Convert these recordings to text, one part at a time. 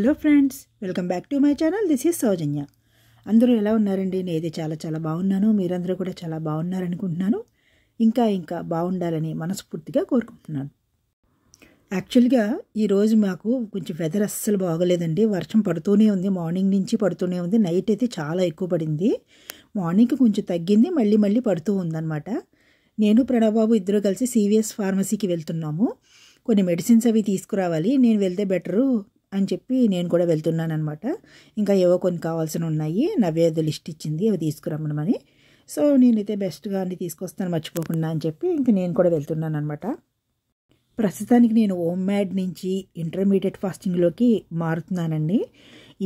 hello friends welcome back to my channel this is Soujanya అందరూ ఎలా ఉన్నారండి నేనైతే చాలా చాలా బాగున్నాను మీరందరూ కూడా చాలా బాగున్నారనుకుంటున్నాను ఇంకా ఇంకా బాగుండాలని మనస్ఫూర్తిగా కోరుకుంటున్నాను యాక్చువల్గా ఈరోజు మాకు కొంచెం వెదర్ అస్సలు బాగలేదండి వర్షం పడుతూనే ఉంది మార్నింగ్ నుంచి పడుతూనే ఉంది నైట్ అయితే చాలా ఎక్కువ పడింది మార్నింగ్కి కొంచెం తగ్గింది మళ్ళీ మళ్ళీ పడుతూ ఉందన్నమాట నేను ప్రణబాబు ఇద్దరు కలిసి సివిఎస్ ఫార్మసీకి వెళ్తున్నాము కొన్ని మెడిసిన్స్ అవి తీసుకురావాలి నేను వెళ్తే బెటరు అని చెప్పి నేను కూడా వెళ్తున్నాను అనమాట ఇంకా ఏవో కొన్ని కావాల్సిన ఉన్నాయి నవ్వేదో లిస్ట్ ఇచ్చింది అవి తీసుకురమ్మనమని సో నేనైతే బెస్ట్గా అన్ని తీసుకొస్తాను మర్చిపోకుండా అని చెప్పి ఇంకా నేను కూడా వెళ్తున్నాను అనమాట ప్రస్తుతానికి నేను ఓమ్ మేడ్ నుంచి ఇంటర్మీడియట్ ఫాస్టింగ్లోకి మారుతున్నానండి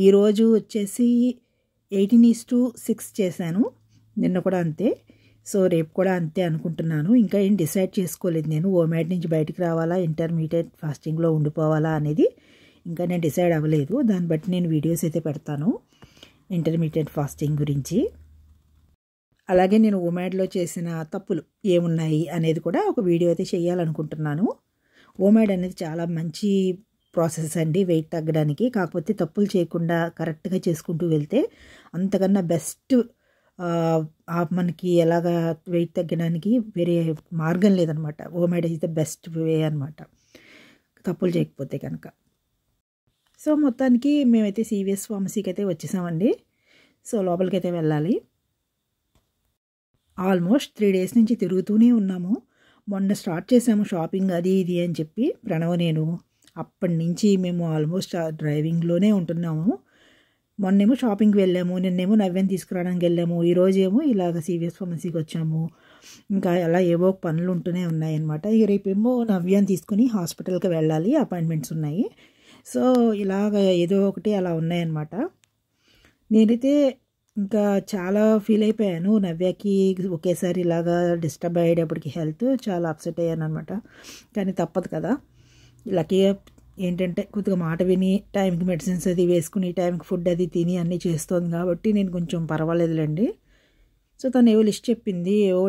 ఈరోజు వచ్చేసి ఎయిటీన్ ఈస్ టు సిక్స్ చేశాను నిన్న కూడా అంతే సో రేపు కూడా అంతే అనుకుంటున్నాను ఇంకా ఏం డిసైడ్ చేసుకోలేదు నేను ఓమాడ్ నుంచి బయటకు రావాలా ఇంటర్మీడియట్ ఫాస్టింగ్లో ఉండిపోవాలా అనేది ఇంకా నేను డిసైడ్ అవ్వలేదు దాన్ని బట్టి నేను వీడియోస్ అయితే పెడతాను ఇంటర్మీడియట్ ఫాస్టింగ్ గురించి అలాగే నేను ఓమాడ్లో చేసిన తప్పులు ఏమున్నాయి అనేది కూడా ఒక వీడియో అయితే చేయాలనుకుంటున్నాను ఓమాడ్ అనేది చాలా మంచి ప్రాసెస్ అండి వెయిట్ తగ్గడానికి కాకపోతే తప్పులు చేయకుండా కరెక్ట్గా చేసుకుంటూ వెళ్తే అంతకన్నా బెస్ట్ మనకి ఎలాగ వెయిట్ తగ్గడానికి వేరే మార్గం లేదనమాట OMAD is the best way అనమాట తప్పులు చేయకపోతే కనుక సో మొత్తానికి మేమైతే సివిఎస్ ఫార్మసీకి అయితే వచ్చేసామండి సో లోపలికి అయితే వెళ్ళాలి ఆల్మోస్ట్ త్రీ డేస్ నుంచి తిరుగుతూనే ఉన్నాము మొన్న స్టార్ట్ చేసాము షాపింగ్ అది ఇది అని చెప్పి ప్రణవ్ నేను అప్పటి నుంచి మేము ఆల్మోస్ట్ డ్రైవింగ్లోనే ఉంటున్నాము మొన్నేమో షాపింగ్కి వెళ్ళాము నిన్నేమో నవ్యం తీసుకురావడానికి వెళ్ళాము ఈరోజేమో ఇలాగ సివిఎస్ ఫార్మసీకి వచ్చాము ఇంకా అలా ఏవో పనులు ఉంటూనే ఉన్నాయన్నమాట ఇక రేపేమో నవ్యాన్ని తీసుకుని హాస్పిటల్కి వెళ్ళాలి అపాయింట్మెంట్స్ ఉన్నాయి సో ఇలాగ ఏదో ఒకటి అలా ఉన్నాయన్నమాట నేనైతే ఇంకా చాలా ఫీల్ అయిపోయాను నవ్యాకి ఒకేసారి ఇలాగా డిస్టర్బ్ అయ్యేటప్పటికి హెల్త్ చాలా అప్సెట్ అయ్యాను అనమాట కానీ తప్పదు కదా లక్కీగా ఏంటంటే కొద్దిగా మాట విని టైంకి మెడిసిన్స్ అది వేసుకుని టైంకి ఫుడ్ అది తిని అన్నీ చేస్తోంది కాబట్టి నేను కొంచెం పర్వాలేదులేండి సో తను ఏవో లిస్ట్ చెప్పింది ఏవో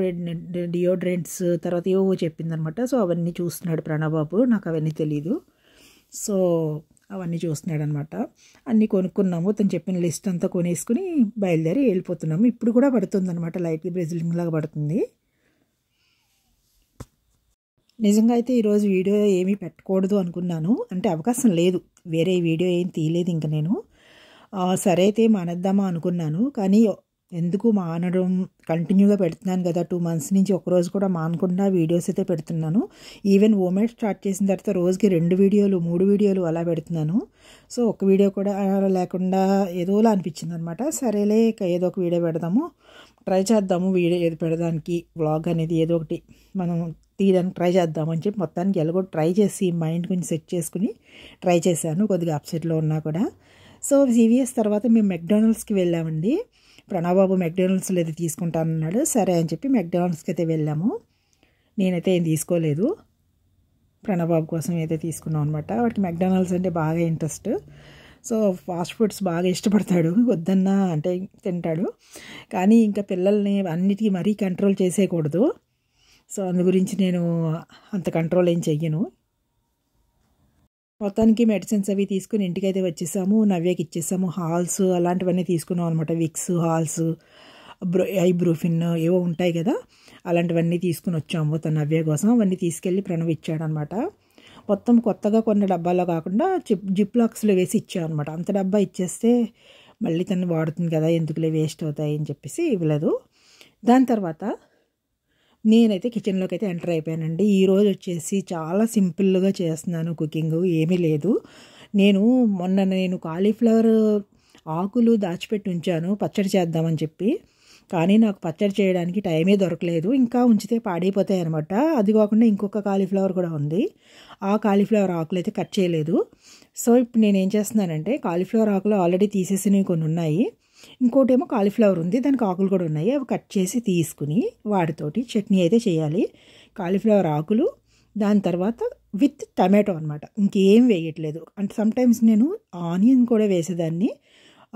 డియోడ్రెంట్స్ తర్వాత ఏవో చెప్పిందనమాట సో అవన్నీ చూస్తున్నాడు ప్రణబాబు నాకు అవన్నీ తెలీదు సో అవన్నీ చూస్తున్నాడు అనమాట అన్నీ కొనుక్కున్నాము తను చెప్పిన లిస్ట్ అంతా కొనేసుకుని బయలుదేరి వెళ్ళిపోతున్నాము ఇప్పుడు కూడా పడుతుంది అనమాట లైట్గా బ్రెజిలింగ్ లాగా పడుతుంది నిజంగా అయితే ఈరోజు వీడియో ఏమీ పెట్టకూడదు అనుకున్నాను అంటే అవకాశం లేదు వేరే వీడియో ఏం తీయలేదు ఇంక నేను సరే అయితే మానేద్దామా అనుకున్నాను కానీ ఎందుకు మానడం కంటిన్యూగా పెడుతున్నాను కదా టూ మంత్స్ నుంచి ఒకరోజు కూడా మానకుండా వీడియోస్ అయితే పెడుతున్నాను ఈవెన్ ఓమెట్ స్టార్ట్ చేసిన తర్వాత రోజుకి రెండు వీడియోలు మూడు వీడియోలు అలా పెడుతున్నాను సో ఒక వీడియో కూడా లేకుండా ఏదోలా అనిపించింది అనమాట సరేలే ఏదో ఒక వీడియో పెడదాము ట్రై చేద్దాము వీడియో ఏది పెడడానికి బ్లాగ్ అనేది ఏదో ఒకటి మనం తీయడానికి ట్రై చేద్దామని చెప్పి మొత్తానికి ఎలాగో ట్రై చేసి మైండ్ కొంచెం సెట్ చేసుకుని ట్రై చేశాను కొద్దిగా అప్సెట్లో ఉన్నా కూడా సో సీవీఎస్ తర్వాత మేము మెక్డానల్డ్స్కి వెళ్ళామండి ప్రణవబాబు మెక్డానల్డ్స్లో అయితే తీసుకుంటానన్నాడు సరే అని చెప్పి మెక్డానల్డ్స్కి అయితే వెళ్ళాము నేనైతే ఏం తీసుకోలేదు ప్రణబాబు కోసం అయితే తీసుకున్నాం అనమాట వాటికి మెక్డానల్డ్స్ అంటే బాగా ఇంట్రెస్ట్ సో ఫాస్ట్ ఫుడ్స్ బాగా ఇష్టపడతాడు వద్దన్న అంటే తింటాడు కానీ ఇంకా పిల్లల్ని అన్నిటికీ మరీ కంట్రోల్ చేసేయకూడదు సో అందు గురించి నేను అంత కంట్రోల్ ఏం చెయ్యను మొత్తానికి మెడిసిన్స్ అవి తీసుకుని ఇంటికైతే వచ్చేసాము నవ్యకి ఇచ్చేసాము హాల్స్ అలాంటివన్నీ తీసుకున్నాం అనమాట విక్స్ హాల్స్ బ్రో ఐబ్రోఫిన్ ఏవో ఉంటాయి కదా అలాంటివన్నీ తీసుకుని వచ్చాము తన నవ్య కోసం అవన్నీ తీసుకెళ్ళి ప్రణవ్ ఇచ్చాడనమాట మొత్తం కొత్తగా కొన్ని డబ్బాలో కాకుండా జిప్ జిప్ లాక్స్లో వేసి ఇచ్చామన్నమాట అంత డబ్బా ఇచ్చేస్తే మళ్ళీ తను వాడుతుంది కదా ఎందుకులే వేస్ట్ అవుతాయి అని చెప్పేసి ఇవ్వలేదు దాని తర్వాత నేనైతే కిచెన్లోకి అయితే ఎంటర్ అయిపోయానండి ఈరోజు వచ్చేసి చాలా సింపుల్గా చేస్తున్నాను కుకింగ్ ఏమీ లేదు నేను మొన్న నేను కాలీఫ్లవర్ ఆకులు దాచిపెట్టి ఉంచాను పచ్చడి చేద్దామని చెప్పి కానీ నాకు పచ్చడి చేయడానికి టైమే దొరకలేదు ఇంకా ఉంచితే పాడైపోతాయి అనమాట అది కాకుండా ఇంకొక కాలీఫ్లవర్ కూడా ఉంది ఆ కాలీఫ్లవర్ ఆకులు అయితే కట్ చేయలేదు సో ఇప్పుడు నేను ఏం చేస్తున్నానంటే కాలీఫ్లవర్ ఆకులు ఆల్రెడీ తీసేసినవి కొన్ని ఉన్నాయి ఇంకోటి ఏమో కాలీఫ్లవర్ ఉంది దానికి ఆకులు కూడా ఉన్నాయి అవి కట్ చేసి తీసుకుని వాటితోటి చట్నీ అయితే చేయాలి కాలీఫ్లవర్ ఆకులు దాని తర్వాత విత్ టమాటో అనమాట ఇంకేం వేయట్లేదు అంటే సమ్టైమ్స్ నేను ఆనియన్ కూడా వేసేదాన్ని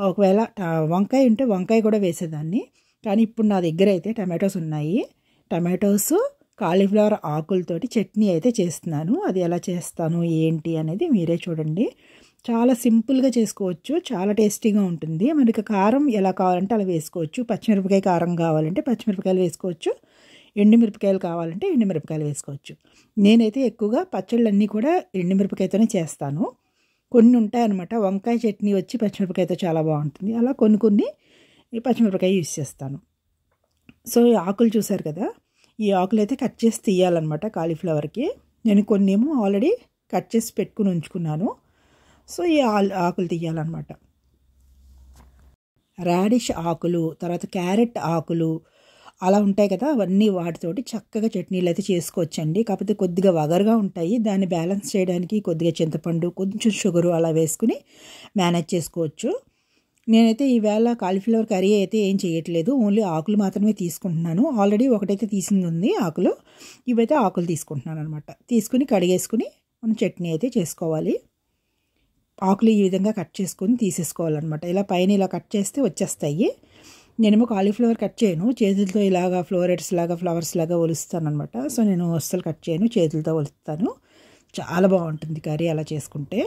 ఒకవేళ వంకాయ ఉంటే వంకాయ కూడా వేసేదాన్ని కానీ ఇప్పుడు నా దగ్గర అయితే టమాటోస్ ఉన్నాయి టమాటోస్ కాలీఫ్లవర్ ఆకులతోటి చట్నీ అయితే చేస్తున్నాను అది ఎలా చేస్తాను ఏంటి అనేది మీరే చూడండి చాలా సింపుల్గా చేసుకోవచ్చు చాలా టేస్టీగా ఉంటుంది మనకి కారం ఎలా కావాలంటే అలా వేసుకోవచ్చు పచ్చిమిరపకాయ కారం కావాలంటే పచ్చిమిరపకాయలు వేసుకోవచ్చు ఎండుమిరపకాయలు కావాలంటే ఎండుమిరపకాయలు వేసుకోవచ్చు నేనైతే ఎక్కువగా పచ్చళ్ళన్నీ కూడా ఎండుమిరపకాయతోనే చేస్తాను కొన్ని ఉంటాయన్నమాట వంకాయ చట్నీ వచ్చి పచ్చిమిరపకాయతో చాలా బాగుంటుంది అలా కొన్ని కొన్ని పచ్చిమిరపకాయ యూజ్ చేస్తాను సో ఈ ఆకులు చూసారు కదా ఈ ఆకులు అయితే కట్ చేసి తీయాలన్నమాట కాలీఫ్లవర్కి నేను కొన్ని ఏమో ఆల్రెడీ కట్ చేసి పెట్టుకుని ఉంచుకున్నాను సో ఈ ఆకులు తీయాలన్నమాట రాడిష్ ఆకులు తర్వాత క్యారెట్ ఆకులు అలా ఉంటాయి కదా అవన్నీ వాటితోటి చక్కగా చట్నీలు అయితే చేసుకోవచ్చండి కాకపోతే కొద్దిగా వగరుగా ఉంటాయి దాన్ని బ్యాలెన్స్ చేయడానికి కొద్దిగా చింతపండు కొంచెం షుగరు అలా వేసుకుని మేనేజ్ చేసుకోవచ్చు నేనైతే ఈవేళ కాలీఫ్లవర్ కర్రీ అయితే ఏం చేయట్లేదు ఓన్లీ ఆకులు మాత్రమే తీసుకుంటున్నాను ఆల్రెడీ ఒకటైతే తీసింది ఉంది ఆకులు ఇవైతే ఆకులు తీసుకుంటున్నాను అనమాట తీసుకుని కడిగేసుకుని మనం చట్నీ అయితే చేసుకోవాలి ఆకులు ఈ విధంగా కట్ చేసుకొని తీసేసుకోవాలన్నమాట ఇలా పైన ఇలా కట్ చేస్తే వచ్చేస్తాయి నేనేమో కాలీఫ్లవర్ కట్ చేయను చేతులతో ఇలాగా ఫ్లోరెట్స్ లాగా ఫ్లవర్స్ లాగా ఒలుస్తాను అనమాట సో నేను అస్సలు కట్ చేయను చేతులతో ఒలుస్తాను చాలా బాగుంటుంది కర్రీ అలా చేసుకుంటే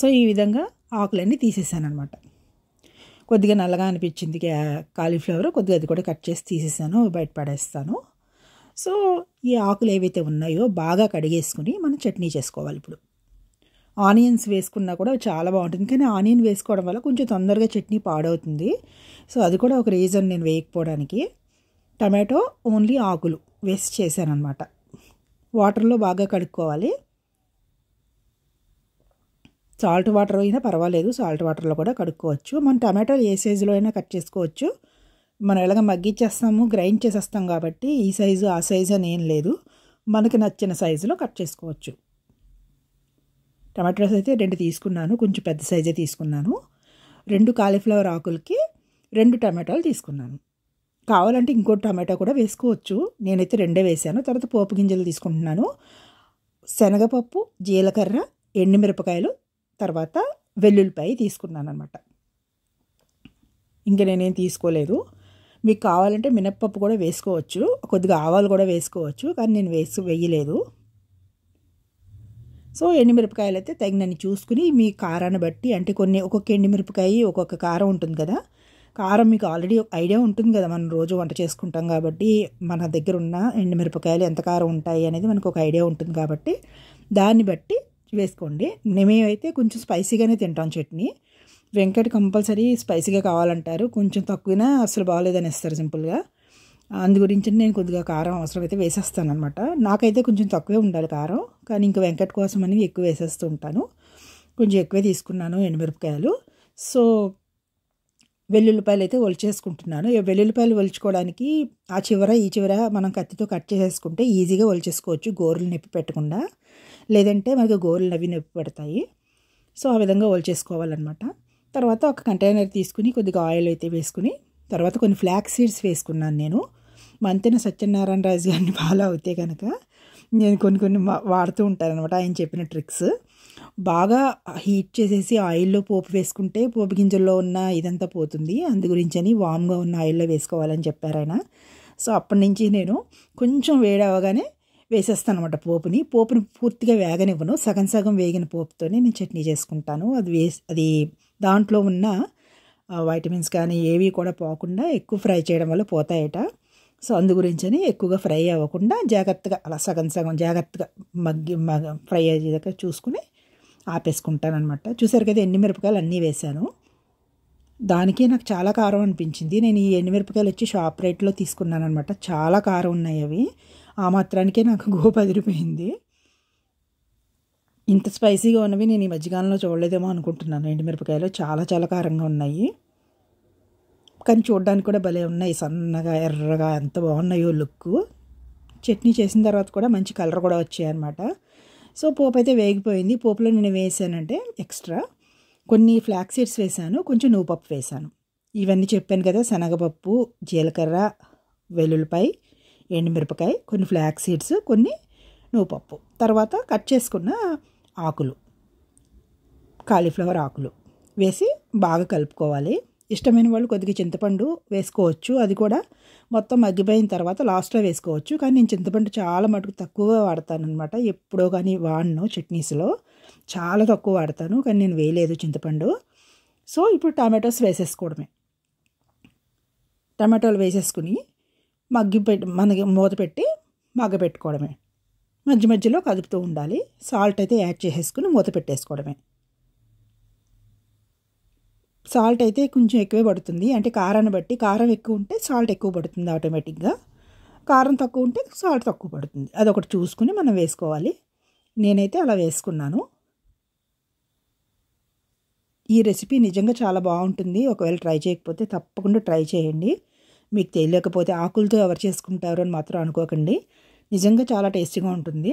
సో ఈ విధంగా ఆకులన్నీ తీసేసాను అనమాట కొద్దిగా నల్లగా అనిపించింది కాలీఫ్లవర్ కొద్దిగా అది కూడా కట్ చేసి తీసేసాను బయట పడేస్తాను సో ఈ ఆకులు ఏవైతే ఉన్నాయో బాగా కడిగేసుకుని మనం చట్నీ చేసుకోవాలి ఇప్పుడు ఆనియన్స్ వేసుకున్నా కూడా చాలా బాగుంటుంది కానీ ఆనియన్ వేసుకోవడం వల్ల కొంచెం తొందరగా చట్నీ పాడవుతుంది సో అది కూడా ఒక రీజన్ నేను వేయకపోవడానికి టమాటో ఓన్లీ ఆకులు వేసి చేశానమాట వాటర్లో బాగా కడుక్కోవాలి సాల్ట్ వాటర్ అయినా పర్వాలేదు సాల్ట్ వాటర్లో కూడా కడుక్కోవచ్చు మనం టమాటోలు ఏ సైజులో అయినా కట్ చేసుకోవచ్చు మనం ఎలాగ మగ్గిచ్చేస్తాము గ్రైండ్ చేసేస్తాం కాబట్టి ఈ సైజు ఆ సైజు అని ఏం లేదు మనకి నచ్చిన సైజులో కట్ చేసుకోవచ్చు టమాటోస్ అయితే రెండు తీసుకున్నాను కొంచెం పెద్ద సైజే తీసుకున్నాను రెండు కాలీఫ్లవర్ ఆకులకి రెండు టమాటాలు తీసుకున్నాను కావాలంటే ఇంకో టమాటా కూడా వేసుకోవచ్చు నేనైతే రెండే వేసాను తర్వాత పోపు గింజలు తీసుకుంటున్నాను శనగపప్పు జీలకర్ర ఎండుమిరపకాయలు తర్వాత వెల్లుల్లిపాయ తీసుకున్నాను అనమాట ఇంకా నేనేం తీసుకోలేదు మీకు కావాలంటే మినప్పప్పు కూడా వేసుకోవచ్చు కొద్దిగా ఆవాలు కూడా వేసుకోవచ్చు కానీ నేను వేసు వేయలేదు సో ఎండుమిరపకాయలు అయితే తగినన్ని చూసుకుని మీ కారాన్ని బట్టి అంటే కొన్ని ఒక్కొక్క ఎండుమిరపకాయ ఒక్కొక్క కారం ఉంటుంది కదా కారం మీకు ఆల్రెడీ ఐడియా ఉంటుంది కదా మనం రోజు వంట చేసుకుంటాం కాబట్టి మన దగ్గర ఉన్న ఎండుమిరపకాయలు ఎంత కారం ఉంటాయి అనేది మనకు ఒక ఐడియా ఉంటుంది కాబట్టి దాన్ని బట్టి వేసుకోండి మేమైతే కొంచెం స్పైసీగానే తింటాం చట్నీ వెంకట కంపల్సరీ స్పైసీగా కావాలంటారు కొంచెం తక్కువైనా అసలు బాగాలేదని ఇస్తారు సింపుల్గా అందు గురించి నేను కొద్దిగా కారం అవసరమైతే వేసేస్తాను అనమాట నాకైతే కొంచెం తక్కువే ఉండాలి కారం కానీ ఇంకా వెంకట్ కోసం అనేది ఎక్కువ వేసేస్తూ ఉంటాను కొంచెం ఎక్కువే తీసుకున్నాను ఎండుమిరపకాయలు సో వెల్లుల్లిపాయలు అయితే ఒలిచేసుకుంటున్నాను వెల్లుల్లిపాయలు ఒలుచుకోవడానికి ఆ చివర ఈ చివర మనం కత్తితో కట్ చేసేసుకుంటే ఈజీగా ఒలిచేసుకోవచ్చు గోర్లు నొప్పి పెట్టకుండా లేదంటే మనకి గోరులు అవి నొప్పి పెడతాయి సో ఆ విధంగా ఒలిచేసుకోవాలన్నమాట తర్వాత ఒక కంటైనర్ తీసుకుని కొద్దిగా ఆయిల్ అయితే వేసుకుని తర్వాత కొన్ని ఫ్లాక్ సీడ్స్ వేసుకున్నాను నేను మంతెన సత్యనారాయణ రాజు గారిని ఫాలో అవుతే కనుక నేను కొన్ని కొన్ని వాడుతూ ఉంటారనమాట ఆయన చెప్పిన ట్రిక్స్ బాగా హీట్ చేసేసి ఆయిల్లో పోపు వేసుకుంటే పోపు గింజల్లో ఉన్న ఇదంతా పోతుంది అందు గురించి అని వామ్గా ఉన్న ఆయిల్లో వేసుకోవాలని చెప్పారు ఆయన సో అప్పటి నుంచి నేను కొంచెం వేడవగానే వేసేస్తాను అనమాట పోపుని పోపుని పూర్తిగా వేగనివ్వను సగం సగం వేగిన పోపుతోనే నేను చట్నీ చేసుకుంటాను అది వేసి అది దాంట్లో ఉన్న వైటమిన్స్ కానీ ఏవి కూడా పోకుండా ఎక్కువ ఫ్రై చేయడం వల్ల పోతాయట సో అందు గురించని ఎక్కువగా ఫ్రై అవ్వకుండా జాగ్రత్తగా అలా సగం సగం జాగ్రత్తగా మగ్గి మగ ఫ్రై అయ్యేదాకా చూసుకుని ఆపేసుకుంటానమాట చూసారు కదా ఎన్ని మిరపకాయలు అన్నీ వేశాను దానికే నాకు చాలా కారం అనిపించింది నేను ఈ మిరపకాయలు వచ్చి షాప్ రేట్లో తీసుకున్నాను అనమాట చాలా కారం ఉన్నాయి అవి ఆ మాత్రానికే నాకు గోపదిరిపోయింది ఇంత స్పైసీగా ఉన్నవి నేను ఈ మధ్యకాలంలో చూడలేదేమో అనుకుంటున్నాను ఎండుమిరపకాయలు చాలా చాలా కారంగా ఉన్నాయి కానీ చూడడానికి కూడా భలే ఉన్నాయి సన్నగా ఎర్రగా ఎంత బాగున్నాయో లుక్ చట్నీ చేసిన తర్వాత కూడా మంచి కలర్ కూడా వచ్చాయన్నమాట సో పోపు అయితే వేగిపోయింది పోపులో నేను వేసానంటే ఎక్స్ట్రా కొన్ని ఫ్లాక్ సీడ్స్ వేసాను కొంచెం పప్పు వేసాను ఇవన్నీ చెప్పాను కదా శనగపప్పు జీలకర్ర వెల్లుల్లిపాయ ఎండుమిరపకాయ కొన్ని ఫ్లాక్ సీడ్స్ కొన్ని నువ్వు పప్పు తర్వాత కట్ చేసుకున్న ఆకులు కాలీఫ్లవర్ ఆకులు వేసి బాగా కలుపుకోవాలి ఇష్టమైన వాళ్ళు కొద్దిగా చింతపండు వేసుకోవచ్చు అది కూడా మొత్తం మగ్గిపోయిన తర్వాత లాస్ట్లో వేసుకోవచ్చు కానీ నేను చింతపండు చాలా మటుకు తక్కువగా వాడతాను అనమాట ఎప్పుడో కానీ వాడను చట్నీస్లో చాలా తక్కువ వాడతాను కానీ నేను వేయలేదు చింతపండు సో ఇప్పుడు టమాటోస్ వేసేసుకోవడమే టమాటోలు వేసేసుకుని మగ్గి పెట్టి మనకి మూత పెట్టి మగ్గ పెట్టుకోవడమే మధ్య మధ్యలో కదుపుతూ ఉండాలి సాల్ట్ అయితే యాడ్ చేసేసుకుని మూత పెట్టేసుకోవడమే సాల్ట్ అయితే కొంచెం ఎక్కువే పడుతుంది అంటే కారాన్ని బట్టి కారం ఎక్కువ ఉంటే సాల్ట్ ఎక్కువ పడుతుంది ఆటోమేటిక్గా కారం తక్కువ ఉంటే సాల్ట్ తక్కువ పడుతుంది అదొకటి చూసుకుని మనం వేసుకోవాలి నేనైతే అలా వేసుకున్నాను ఈ రెసిపీ నిజంగా చాలా బాగుంటుంది ఒకవేళ ట్రై చేయకపోతే తప్పకుండా ట్రై చేయండి మీకు తెలియకపోతే ఆకులతో ఎవరు చేసుకుంటారు అని మాత్రం అనుకోకండి నిజంగా చాలా టేస్టీగా ఉంటుంది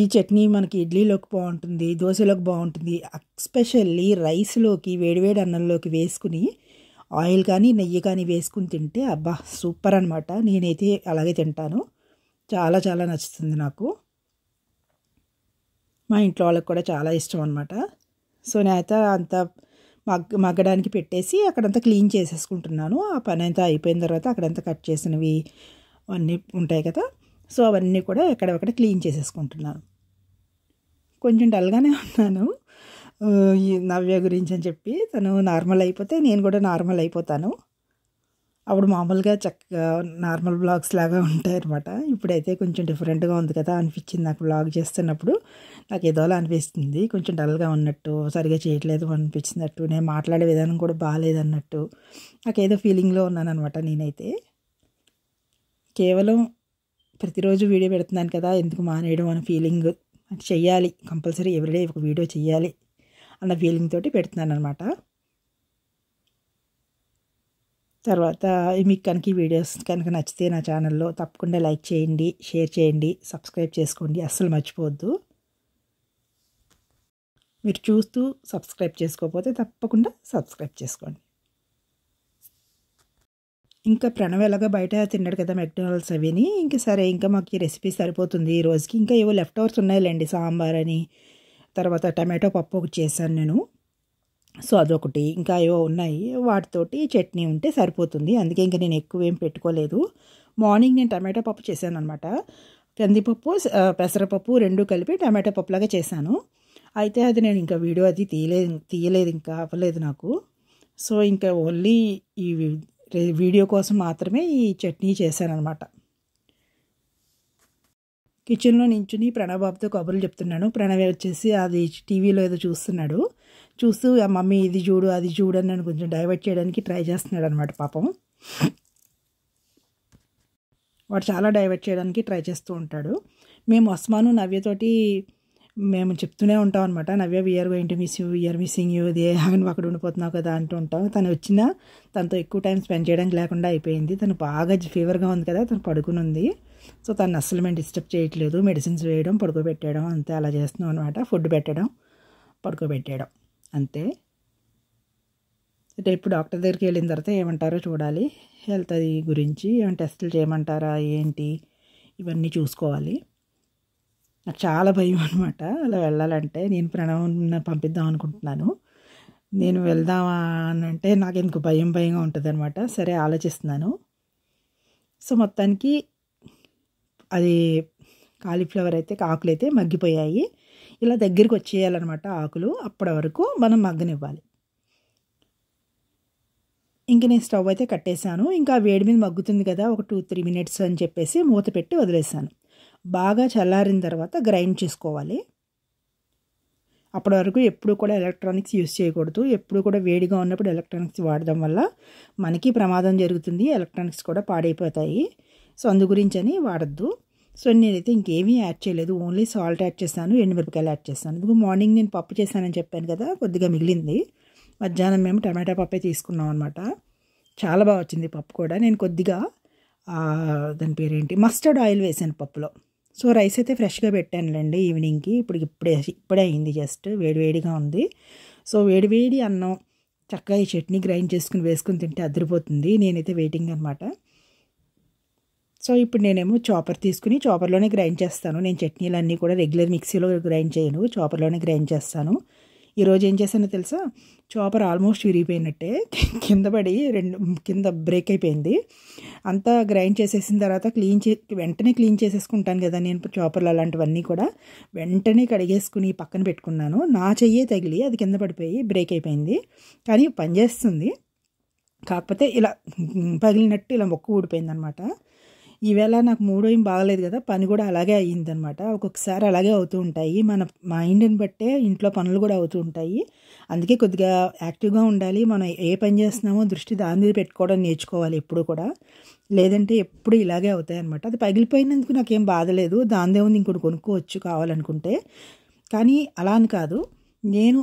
ఈ చట్నీ మనకి ఇడ్లీలోకి బాగుంటుంది దోశలోకి బాగుంటుంది ఎస్పెషల్లీ రైస్లోకి వేడివేడి అన్నంలోకి వేసుకుని ఆయిల్ కానీ నెయ్యి కానీ వేసుకుని తింటే అబ్బా సూపర్ అనమాట నేనైతే అలాగే తింటాను చాలా చాలా నచ్చుతుంది నాకు మా ఇంట్లో వాళ్ళకి కూడా చాలా ఇష్టం అనమాట సో నేనైతే అంత మగ్ మగ్గడానికి పెట్టేసి అక్కడంతా క్లీన్ చేసేసుకుంటున్నాను ఆ పని అంతా అయిపోయిన తర్వాత అక్కడంతా కట్ చేసినవి అన్నీ ఉంటాయి కదా సో అవన్నీ కూడా ఎక్కడెక్కడ క్లీన్ చేసేసుకుంటున్నాను కొంచెం డల్గానే ఉన్నాను నవ్య గురించి అని చెప్పి తను నార్మల్ అయిపోతే నేను కూడా నార్మల్ అయిపోతాను అప్పుడు మామూలుగా చక్కగా నార్మల్ బ్లాగ్స్ లాగా ఉంటాయన్నమాట ఇప్పుడైతే కొంచెం డిఫరెంట్గా ఉంది కదా అనిపించింది నాకు బ్లాగ్ చేస్తున్నప్పుడు నాకు ఏదోలా అనిపిస్తుంది కొంచెం డల్గా ఉన్నట్టు సరిగా చేయట్లేదు అనిపించినట్టు నేను మాట్లాడే విధానం కూడా బాగాలేదన్నట్టు నాకు ఏదో ఫీలింగ్లో ఉన్నాను అనమాట నేనైతే కేవలం ప్రతిరోజు వీడియో పెడుతున్నాను కదా ఎందుకు మానేయడం అనే ఫీలింగ్ చెయ్యాలి కంపల్సరీ ఎవ్రీడే ఒక వీడియో చెయ్యాలి అన్న ఫీలింగ్ తోటి పెడుతున్నాను అనమాట తర్వాత మీకు కనుక ఈ వీడియోస్ కనుక నచ్చితే నా ఛానల్లో తప్పకుండా లైక్ చేయండి షేర్ చేయండి సబ్స్క్రైబ్ చేసుకోండి అస్సలు మర్చిపోవద్దు మీరు చూస్తూ సబ్స్క్రైబ్ చేసుకోకపోతే తప్పకుండా సబ్స్క్రైబ్ చేసుకోండి ఇంకా ప్రణవ్ ఎలాగో బయట తిన్నాడు కదా మెక్డొనాల్డ్స్ అవిని ఇంకా సరే ఇంకా మాకు ఈ రెసిపీ సరిపోతుంది ఈ రోజుకి ఇంకా ఏవో లెఫ్ట్ ఓవర్స్ ఉన్నాయిలేండి సాంబార్ అని తర్వాత టమాటో పప్పు ఒకటి చేశాను నేను సో అదొకటి ఇంకా ఏవో ఉన్నాయి వాటితోటి చట్నీ ఉంటే సరిపోతుంది అందుకే ఇంకా నేను ఎక్కువ ఏం పెట్టుకోలేదు మార్నింగ్ నేను టమాటో పప్పు చేశాను అనమాట కందిపప్పు పెసరపప్పు రెండు కలిపి టమాటో పప్పులాగా చేశాను అయితే అది నేను ఇంకా వీడియో అది తీయలేదు తీయలేదు ఇంకా అవ్వలేదు నాకు సో ఇంకా ఓన్లీ ఈ వీడియో కోసం మాత్రమే ఈ చట్నీ చేశానమాట కిచెన్లో నించుని ప్రణవ్బాబుతో కబుర్లు చెప్తున్నాను ప్రణవ్ వచ్చేసి అది టీవీలో ఏదో చూస్తున్నాడు చూస్తూ మమ్మీ ఇది చూడు అది చూడు అని నన్ను కొంచెం డైవర్ట్ చేయడానికి ట్రై చేస్తున్నాడు అనమాట పాపం వాడు చాలా డైవర్ట్ చేయడానికి ట్రై చేస్తూ ఉంటాడు మేము అస్మాను నవ్యతోటి మేము చెప్తూనే ఉంటాం అనమాట Navya we're going to miss you we're missing you ఇది అని అక్కడ ఉండిపోతున్నావు కదా అంటూ ఉంటాం తను వచ్చినా తనతో ఎక్కువ టైం స్పెండ్ చేయడానికి లేకుండా అయిపోయింది తను బాగా ఫీవర్గా ఉంది కదా తను పడుకుని ఉంది సో తను అస్సలు మేము డిస్టర్బ్ చేయట్లేదు మెడిసిన్స్ వేయడం పడుకోబెట్టడం అంతే అలా చేస్తున్నాం అనమాట ఫుడ్ పెట్టడం పడుకోబెట్టేయడం అంతే ఇప్పుడు డాక్టర్ దగ్గరికి వెళ్ళిన తర్వాత ఏమంటారో చూడాలి హెల్త్ అది గురించి ఏమైనా టెస్టులు చేయమంటారా ఏంటి ఇవన్నీ చూసుకోవాలి నాకు చాలా భయం అనమాట అలా వెళ్ళాలంటే నేను ప్రణవం పంపిద్దాం అనుకుంటున్నాను నేను వెళ్దామా అని అంటే నాకు ఎందుకు భయం భయంగా ఉంటుంది అనమాట సరే ఆలోచిస్తున్నాను సో మొత్తానికి అది కాలీఫ్లవర్ అయితే ఆకులు అయితే మగ్గిపోయాయి ఇలా దగ్గరికి వచ్చేయాలన్నమాట ఆకులు అప్పటి వరకు మనం మగ్గనివ్వాలి ఇంక నేను స్టవ్ అయితే కట్టేశాను ఇంకా వేడి మీద మగ్గుతుంది కదా ఒక టూ త్రీ మినిట్స్ అని చెప్పేసి మూత పెట్టి వదిలేశాను బాగా చల్లారిన తర్వాత గ్రైండ్ చేసుకోవాలి అప్పటి వరకు ఎప్పుడు కూడా ఎలక్ట్రానిక్స్ యూస్ చేయకూడదు ఎప్పుడు కూడా వేడిగా ఉన్నప్పుడు ఎలక్ట్రానిక్స్ వాడడం వల్ల మనకి ప్రమాదం జరుగుతుంది ఎలక్ట్రానిక్స్ కూడా పాడైపోతాయి సో అందు గురించి అని వాడద్దు సో నేనైతే ఇంకేమీ యాడ్ చేయలేదు ఓన్లీ సాల్ట్ యాడ్ చేస్తాను ఎండుమిరపకాయలు యాడ్ చేస్తాను ఇప్పుడు మార్నింగ్ నేను పప్పు చేశానని చెప్పాను కదా కొద్దిగా మిగిలింది మధ్యాహ్నం మేము టమాటా పప్పే తీసుకున్నాం అనమాట చాలా బాగా వచ్చింది పప్పు కూడా నేను కొద్దిగా దాని పేరేంటి మస్టర్డ్ ఆయిల్ వేసాను పప్పులో సో రైస్ అయితే ఫ్రెష్గా పెట్టానులేండి ఈవినింగ్కి ఇప్పుడు ఇప్పుడే ఇప్పుడే అయింది జస్ట్ వేడివేడిగా ఉంది సో వేడివేడి అన్నం చక్కగా ఈ చట్నీ గ్రైండ్ చేసుకుని వేసుకుని తింటే అదిరిపోతుంది నేనైతే వెయిటింగ్ అనమాట సో ఇప్పుడు నేనేమో చాపర్ తీసుకుని చాపర్లోనే గ్రైండ్ చేస్తాను నేను చట్నీలన్నీ కూడా రెగ్యులర్ మిక్సీలో గ్రైండ్ చేయను చాపర్లోనే గ్రైండ్ చేస్తాను ఈరోజు ఏం చేశానో తెలుసా చాపర్ ఆల్మోస్ట్ విరిగిపోయినట్టే కింద పడి రెండు కింద బ్రేక్ అయిపోయింది అంతా గ్రైండ్ చేసేసిన తర్వాత క్లీన్ చే వెంటనే క్లీన్ చేసేసుకుంటాను కదా నేను చాపర్లు అలాంటివన్నీ కూడా వెంటనే కడిగేసుకుని పక్కన పెట్టుకున్నాను నా చెయ్యే తగిలి అది కింద పడిపోయి బ్రేక్ అయిపోయింది కానీ పనిచేస్తుంది కాకపోతే ఇలా పగిలినట్టు ఇలా ఊడిపోయింది అనమాట ఈవేళ నాకు మూడో ఏం బాగలేదు కదా పని కూడా అలాగే అయ్యిందనమాట ఒక్కొక్కసారి అలాగే అవుతూ ఉంటాయి మన మైండ్ని బట్టే ఇంట్లో పనులు కూడా అవుతూ ఉంటాయి అందుకే కొద్దిగా యాక్టివ్గా ఉండాలి మనం ఏ పని చేస్తున్నామో దృష్టి దాని మీద పెట్టుకోవడం నేర్చుకోవాలి ఎప్పుడు కూడా లేదంటే ఎప్పుడు ఇలాగే అవుతాయి అనమాట అది పగిలిపోయినందుకు నాకేం బాధలేదు దాని ఉంది ఇంకోటి కొనుక్కోవచ్చు కావాలనుకుంటే కానీ అలా అని కాదు నేను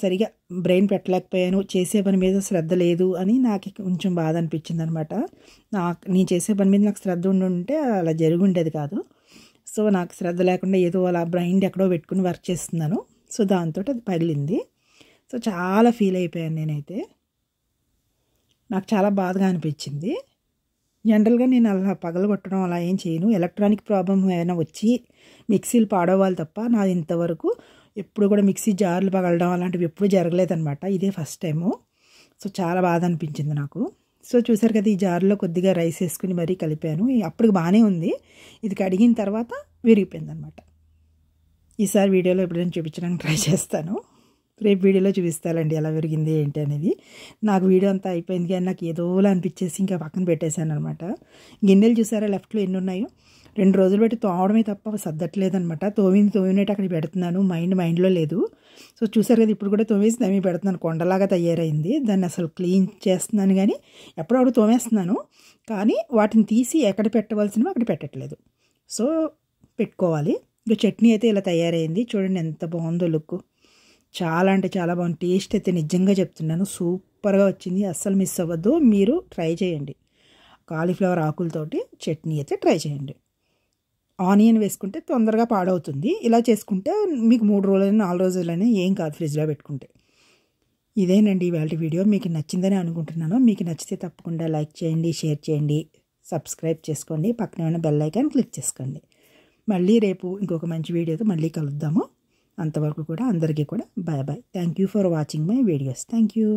సరిగా బ్రెయిన్ పెట్టలేకపోయాను చేసే పని మీద శ్రద్ధ లేదు అని నాకు కొంచెం బాధ అనిపించింది అనమాట నాకు నేను చేసే పని మీద నాకు శ్రద్ధ ఉండుంటే అలా జరిగి ఉండేది కాదు సో నాకు శ్రద్ధ లేకుండా ఏదో అలా బ్రైండ్ ఎక్కడో పెట్టుకుని వర్క్ చేస్తున్నాను సో దాంతో అది పగిలింది సో చాలా ఫీల్ అయిపోయాను నేనైతే నాకు చాలా బాధగా అనిపించింది జనరల్గా నేను అలా పగలగొట్టడం అలా ఏం చేయను ఎలక్ట్రానిక్ ప్రాబ్లం ఏమైనా వచ్చి మిక్సీలు పాడవాలి తప్ప నాది ఇంతవరకు ఎప్పుడు కూడా మిక్సీ జార్లు పగలడం అలాంటివి ఎప్పుడు జరగలేదనమాట ఇదే ఫస్ట్ టైము సో చాలా బాధ అనిపించింది నాకు సో చూసారు కదా ఈ జార్లో కొద్దిగా రైస్ వేసుకుని మరీ కలిపాను అప్పుడు బాగానే ఉంది ఇది కడిగిన తర్వాత విరిగిపోయింది అనమాట ఈసారి వీడియోలో ఎప్పుడైనా చూపించడానికి ట్రై చేస్తాను రేపు వీడియోలో చూపిస్తానండి ఎలా విరిగింది ఏంటి అనేది నాకు వీడియో అంతా అయిపోయింది కానీ నాకు ఏదోలా అనిపించేసి ఇంకా పక్కన పెట్టేశాను అనమాట గిన్నెలు చూసారా లెఫ్ట్లో ఎన్ని ఉన్నాయో రెండు రోజులు పెట్టి తోవడమే తప్ప సర్దట్లేదనమాట తోమింది తోవినట్టు అక్కడ పెడుతున్నాను మైండ్ మైండ్లో లేదు సో చూసారు కదా ఇప్పుడు కూడా తోమేసి తమి పెడుతున్నాను కొండలాగా తయారైంది దాన్ని అసలు క్లీన్ చేస్తున్నాను కానీ ఎప్పుడప్పుడు తోమేస్తున్నాను కానీ వాటిని తీసి ఎక్కడ పెట్టవలసినవి అక్కడ పెట్టట్లేదు సో పెట్టుకోవాలి ఇంకా చట్నీ అయితే ఇలా తయారైంది చూడండి ఎంత బాగుందో లుక్ చాలా అంటే చాలా బాగుంది టేస్ట్ అయితే నిజంగా చెప్తున్నాను సూపర్గా వచ్చింది అస్సలు మిస్ అవ్వద్దు మీరు ట్రై చేయండి కాలీఫ్లవర్ ఆకులతోటి చట్నీ అయితే ట్రై చేయండి ఆనియన్ వేసుకుంటే తొందరగా పాడవుతుంది ఇలా చేసుకుంటే మీకు మూడు రోజులైనా నాలుగు రోజులైనా ఏం కాదు ఫ్రిడ్జ్లో పెట్టుకుంటే ఇదేనండి ఇవాళ వీడియో మీకు నచ్చిందని అనుకుంటున్నాను మీకు నచ్చితే తప్పకుండా లైక్ చేయండి షేర్ చేయండి సబ్స్క్రైబ్ చేసుకోండి పక్కన ఉన్న బెల్ ఐకాన్ క్లిక్ చేసుకోండి మళ్ళీ రేపు ఇంకొక మంచి వీడియోతో మళ్ళీ కలుద్దాము అంతవరకు కూడా అందరికీ కూడా bye bye thank you for watching my videos thank you